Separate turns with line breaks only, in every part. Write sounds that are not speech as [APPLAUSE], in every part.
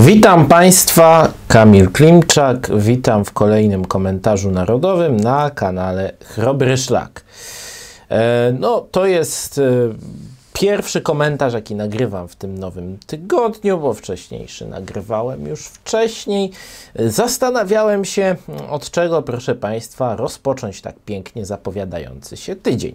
Witam Państwa, Kamil Klimczak. Witam w kolejnym komentarzu narodowym na kanale Chrobry Szlak. E, no, to jest e, pierwszy komentarz, jaki nagrywam w tym nowym tygodniu, bo wcześniejszy nagrywałem już wcześniej. Zastanawiałem się, od czego, proszę Państwa, rozpocząć tak pięknie zapowiadający się tydzień.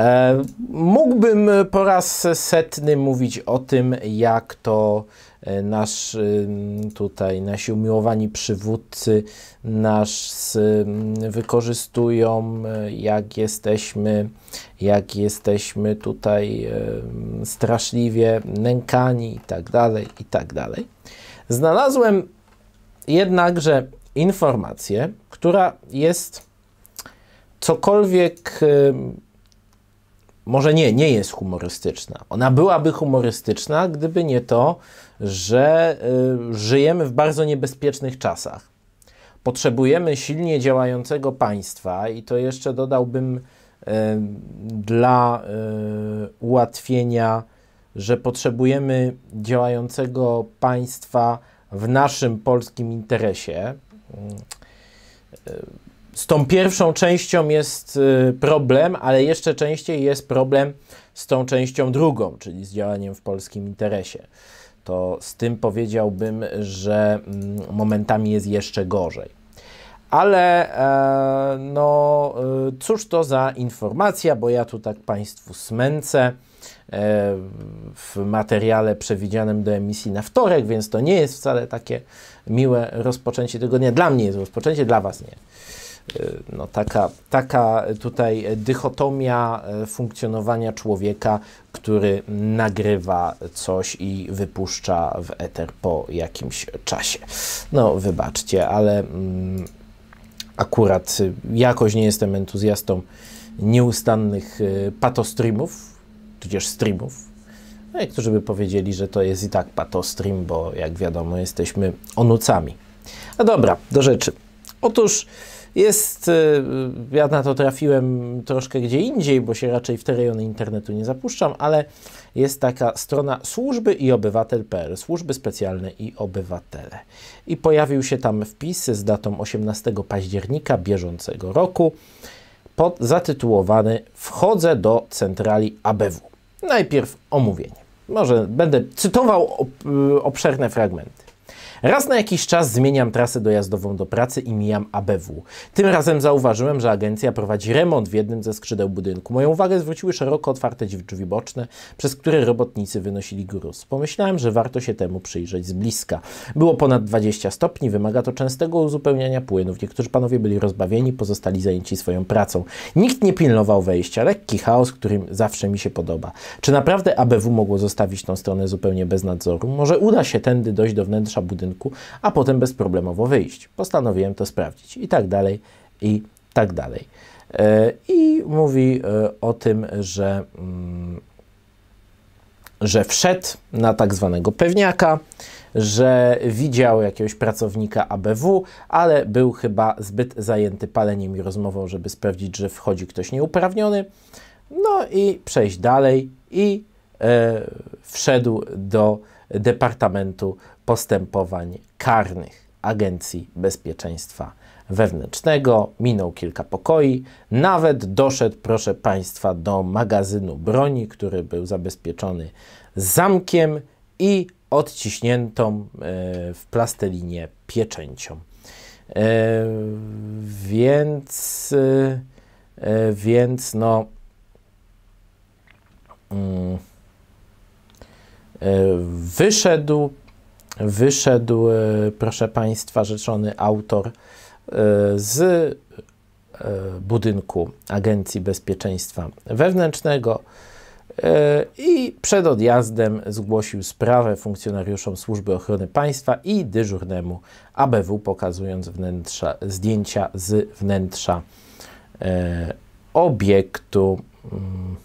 E, mógłbym po raz setny mówić o tym, jak to e, nasz tutaj, nasi umiłowani przywódcy nas wykorzystują, e, jak jesteśmy, jak jesteśmy tutaj straszliwie nękani i tak dalej, i tak dalej. Znalazłem jednakże informację, która jest cokolwiek może nie, nie jest humorystyczna. Ona byłaby humorystyczna, gdyby nie to, że y, żyjemy w bardzo niebezpiecznych czasach. Potrzebujemy silnie działającego państwa, i to jeszcze dodałbym y, dla y, ułatwienia, że potrzebujemy działającego państwa w naszym polskim interesie mm, y, z tą pierwszą częścią jest y, problem, ale jeszcze częściej jest problem z tą częścią drugą, czyli z działaniem w polskim interesie. To z tym powiedziałbym, że mm, momentami jest jeszcze gorzej. Ale e, no, y, cóż to za informacja, bo ja tu tak Państwu smęcę e, w materiale przewidzianym do emisji na wtorek, więc to nie jest wcale takie miłe rozpoczęcie tygodnia. Dla mnie jest rozpoczęcie, dla Was nie. Y, no, taka, taka tutaj dychotomia y, funkcjonowania człowieka, który nagrywa coś i wypuszcza w eter po jakimś czasie. No, wybaczcie, ale mm, akurat jakoś nie jestem entuzjastą nieustannych y, patostreamów, tudzież streamów. No, niektórzy by powiedzieli, że to jest i tak patostream, bo jak wiadomo, jesteśmy onucami. A dobra, do rzeczy. Otóż jest, y, ja na to trafiłem troszkę gdzie indziej, bo się raczej w te rejony internetu nie zapuszczam, ale jest taka strona służby i obywatel.pl, służby specjalne i obywatele. I pojawił się tam wpis z datą 18 października bieżącego roku, pod, zatytułowany Wchodzę do centrali ABW. Najpierw omówienie. Może będę cytował y, obszerne fragmenty. Raz na jakiś czas zmieniam trasę dojazdową do pracy i mijam ABW. Tym razem zauważyłem, że agencja prowadzi remont w jednym ze skrzydeł budynku. Moją uwagę zwróciły szeroko otwarte drzwi boczne, przez które robotnicy wynosili gruz. Pomyślałem, że warto się temu przyjrzeć z bliska. Było ponad 20 stopni, wymaga to częstego uzupełniania płynów. Niektórzy panowie byli rozbawieni, pozostali zajęci swoją pracą. Nikt nie pilnował wejścia, lekki chaos, którym zawsze mi się podoba. Czy naprawdę ABW mogło zostawić tą stronę zupełnie bez nadzoru? Może uda się tędy dojść do wnętrza budynku? a potem bezproblemowo wyjść. Postanowiłem to sprawdzić i tak dalej, i tak dalej. E, I mówi e, o tym, że, mm, że wszedł na tak zwanego pewniaka, że widział jakiegoś pracownika ABW, ale był chyba zbyt zajęty paleniem i rozmową, żeby sprawdzić, że wchodzi ktoś nieuprawniony. No i przejść dalej i e, wszedł do departamentu postępowań karnych Agencji Bezpieczeństwa Wewnętrznego. Minął kilka pokoi, nawet doszedł, proszę Państwa, do magazynu broni, który był zabezpieczony zamkiem i odciśniętą e, w plastelinie pieczęcią. E, więc, e, więc no. Mm, wyszedł, wyszedł, e, proszę Państwa, rzeczony autor e, z e, budynku Agencji Bezpieczeństwa Wewnętrznego i przed odjazdem zgłosił sprawę funkcjonariuszom Służby Ochrony Państwa i dyżurnemu ABW, pokazując wnętrza, zdjęcia z wnętrza obiektu. Mm,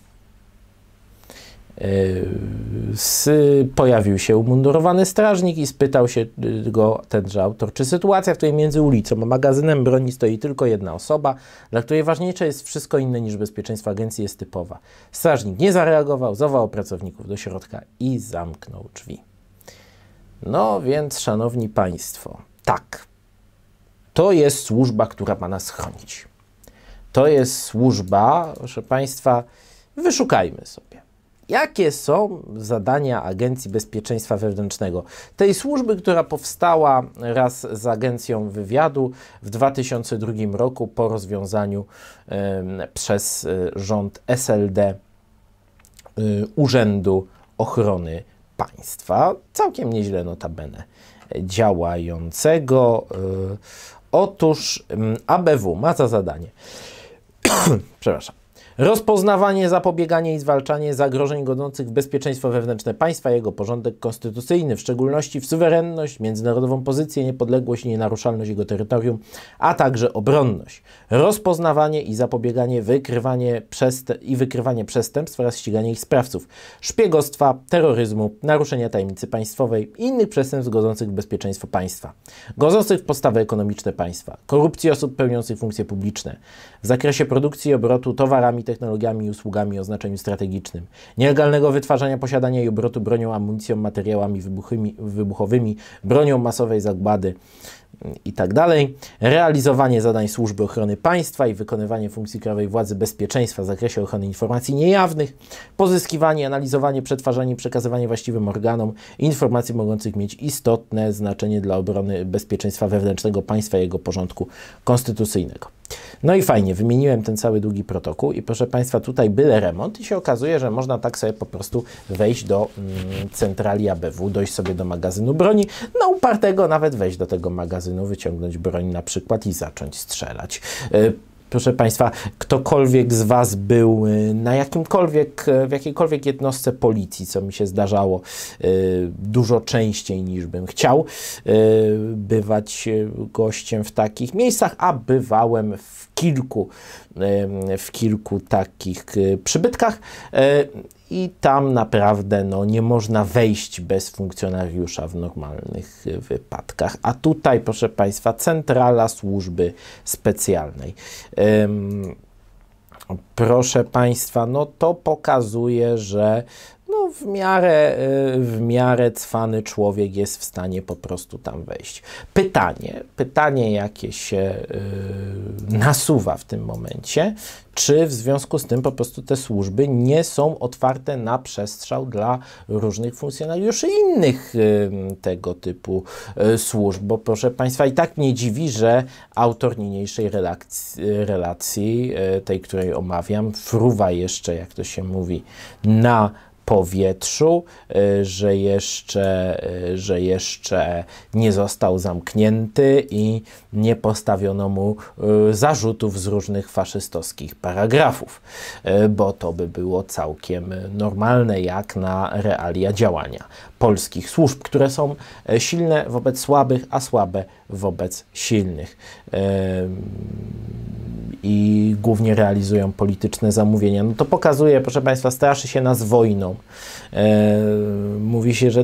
Pojawił się umundurowany strażnik i spytał się y, go tenże autor, czy sytuacja, w której między ulicą a magazynem broni stoi tylko jedna osoba, dla której ważniejsze jest wszystko inne niż bezpieczeństwo agencji, jest typowa. Strażnik nie zareagował, zawołał pracowników do środka i zamknął drzwi. No więc, szanowni państwo, tak, to jest służba, która ma nas chronić. To jest służba, proszę państwa, wyszukajmy sobie Jakie są zadania Agencji Bezpieczeństwa Wewnętrznego, tej służby, która powstała raz z Agencją Wywiadu w 2002 roku po rozwiązaniu y, przez e, rząd SLD y, e, Urzędu Ochrony Państwa? Całkiem nieźle notabene działającego. Y, otóż ABW ma za zadanie, [CLEARS THROAT] przepraszam, Rozpoznawanie, zapobieganie i zwalczanie zagrożeń godzących w bezpieczeństwo wewnętrzne państwa, jego porządek konstytucyjny, w szczególności w suwerenność, międzynarodową pozycję, niepodległość i nienaruszalność jego terytorium, a także obronność. Rozpoznawanie i zapobieganie wykrywanie i wykrywanie przestępstw oraz ściganie ich sprawców, szpiegostwa, terroryzmu, naruszenia tajemnicy państwowej i innych przestępstw godzących w bezpieczeństwo państwa, godzących w podstawy ekonomiczne państwa, korupcji osób pełniących funkcje publiczne, w zakresie produkcji i obrotu towarami technologiami i usługami o znaczeniu strategicznym, nielegalnego wytwarzania, posiadania i obrotu bronią, amunicją, materiałami wybuchowymi, bronią masowej zagłady, i tak dalej. Realizowanie zadań Służby Ochrony Państwa i wykonywanie funkcji krajowej władzy bezpieczeństwa w zakresie ochrony informacji niejawnych, pozyskiwanie, analizowanie, przetwarzanie, przekazywanie właściwym organom informacji mogących mieć istotne znaczenie dla obrony bezpieczeństwa wewnętrznego państwa i jego porządku konstytucyjnego. No i fajnie, wymieniłem ten cały długi protokół i proszę Państwa, tutaj byle remont i się okazuje, że można tak sobie po prostu wejść do mm, centrali ABW, dojść sobie do magazynu broni, na no upartego nawet wejść do tego magazynu magazynu, wyciągnąć broń na przykład i zacząć strzelać. E, proszę Państwa, ktokolwiek z Was był e, na jakimkolwiek, e, w jakiejkolwiek jednostce policji, co mi się zdarzało dużo częściej niż bym chciał bywać gościem w takich miejscach, a bywałem w kilku, w kilku takich przybytkach i tam naprawdę no, nie można wejść bez funkcjonariusza w normalnych y, wypadkach. A tutaj, proszę Państwa, centrala służby specjalnej. proszę Państwa, no to pokazuje, że w miarę, y, w miarę cwany człowiek jest w stanie po prostu tam wejść. Pytanie, pytanie jakie się y, nasuwa w tym momencie, czy w związku z tym po prostu te służby nie są otwarte na przestrzał dla różnych funkcjonariuszy innych y, tego typu służb, bo proszę Państwa, i tak mnie dziwi, że autor niniejszej relacji, relacji tej, której omawiam, fruwa jeszcze, jak to się mówi, na powietrzu, y, że jeszcze, y, że jeszcze nie został zamknięty i nie postawiono mu y, zarzutów z różnych faszystowskich paragrafów, bo to by było całkiem normalne jak na realia działania polskich służb, które są silne wobec słabych, a słabe wobec silnych i głównie realizują polityczne zamówienia. No to pokazuje, proszę Państwa, straszy się nas wojną. E, mówi się, że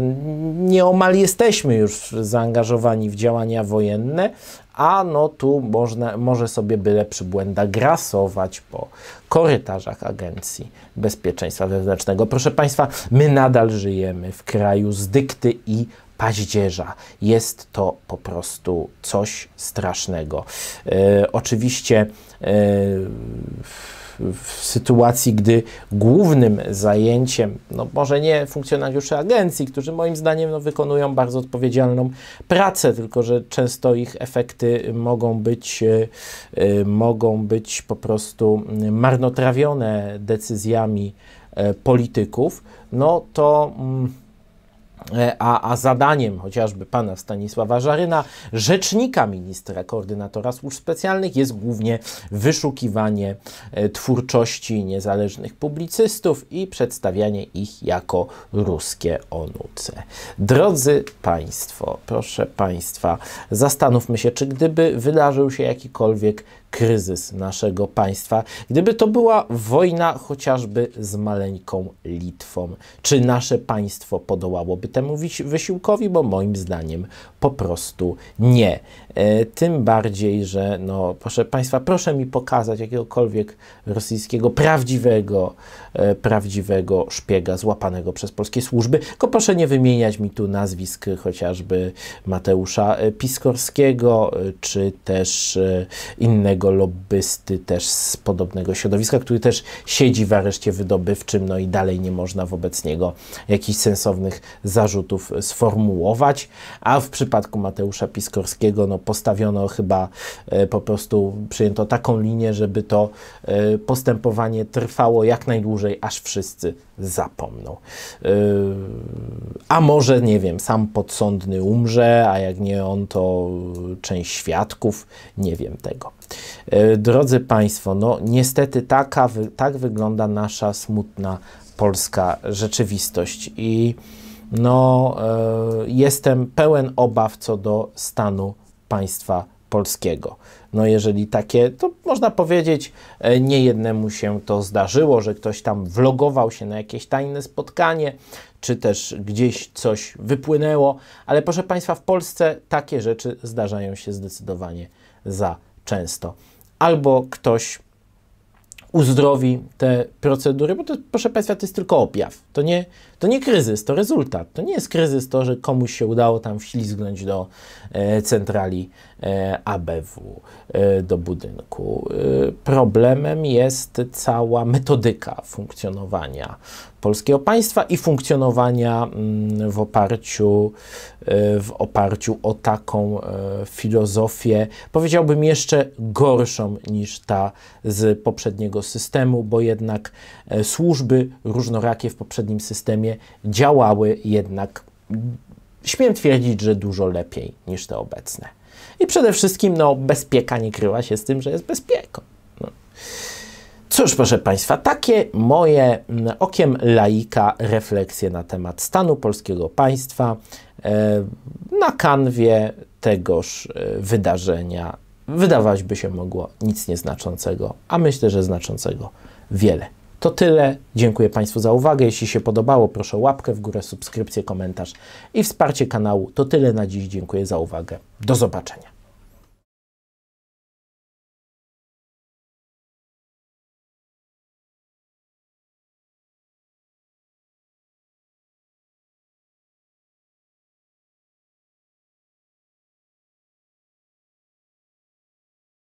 nieomal jesteśmy już zaangażowani w działania wojenne, a no tu można, może sobie byle przybłęda grasować po korytarzach Agencji Bezpieczeństwa Wewnętrznego. Proszę Państwa, my nadal żyjemy w kraju z dykty i paździerza. Jest to po prostu coś strasznego. E, oczywiście e, w sytuacji, gdy głównym zajęciem, no może nie funkcjonariuszy agencji, którzy moim zdaniem no, wykonują bardzo odpowiedzialną pracę, tylko że często ich efekty mogą być, e, e, mogą być po prostu marnotrawione decyzjami e, polityków, no to mm, E, a, a zadaniem chociażby pana Stanisława Żaryna, rzecznika ministra, koordynatora służb specjalnych, jest głównie wyszukiwanie e, twórczości niezależnych publicystów i przedstawianie ich jako ruskie onuce. Drodzy Państwo, proszę Państwa, zastanówmy się, czy gdyby wydarzył się jakikolwiek kryzys naszego państwa, gdyby to była wojna chociażby z maleńką Litwą. Czy nasze państwo podołałoby temu wysiłkowi? Bo moim zdaniem po prostu nie. E, tym bardziej, że no, proszę Państwa, proszę mi pokazać jakiegokolwiek rosyjskiego prawdziwego, e, prawdziwego szpiega złapanego przez polskie służby, tylko proszę nie wymieniać mi tu nazwisk chociażby Mateusza e, Piskorskiego, e, czy też e, innego innego lobbysty też z podobnego środowiska, który też siedzi w areszcie wydobywczym, no i dalej nie można wobec niego jakichś sensownych zarzutów sformułować. A w przypadku Mateusza Piskorskiego, no postawiono chyba e, po prostu, przyjęto taką linię, żeby to e, postępowanie trwało jak najdłużej, aż wszyscy zapomną. Y, a może, nie wiem, sam podsądny umrze, a jak nie on, to część świadków, nie wiem tego. Y, drodzy Państwo, no niestety taka, tak wygląda nasza smutna polska rzeczywistość i no, y, jestem pełen obaw co do stanu państwa polskiego. No jeżeli takie, to można powiedzieć, e, nie jednemu się to zdarzyło, że ktoś tam vlogował się na jakieś tajne spotkanie, czy też gdzieś coś wypłynęło, ale proszę Państwa, w Polsce takie rzeczy zdarzają się zdecydowanie za często. Albo ktoś uzdrowi te procedury, bo to, proszę Państwa, to jest tylko objaw. To nie, to nie kryzys, to rezultat. To nie jest kryzys to, że komuś się udało tam wślizgnąć do e, centrali e, ABW, e, do budynku. E, problemem jest cała metodyka funkcjonowania polskiego państwa i funkcjonowania mm, w oparciu, e, w oparciu o taką e, filozofię, powiedziałbym jeszcze gorszą niż ta z poprzedniego systemu, bo jednak służby różnorakie w poprzednim poprzednim systemie działały jednak, śmiem twierdzić, że dużo lepiej niż te obecne. I przede wszystkim no, bezpieka nie kryła się z tym, że jest bezpieką. No. Cóż, proszę Państwa, takie moje mm, okiem laika refleksje na temat stanu polskiego państwa e, na kanwie tegoż e, wydarzenia wydawać by się mogło nic nieznaczącego, a myślę, że znaczącego wiele. To tyle. Dziękuję Państwu za uwagę. Jeśli się podobało, proszę łapkę w górę, subskrypcję, komentarz i wsparcie kanału. To tyle na dziś. Dziękuję za uwagę. Do zobaczenia.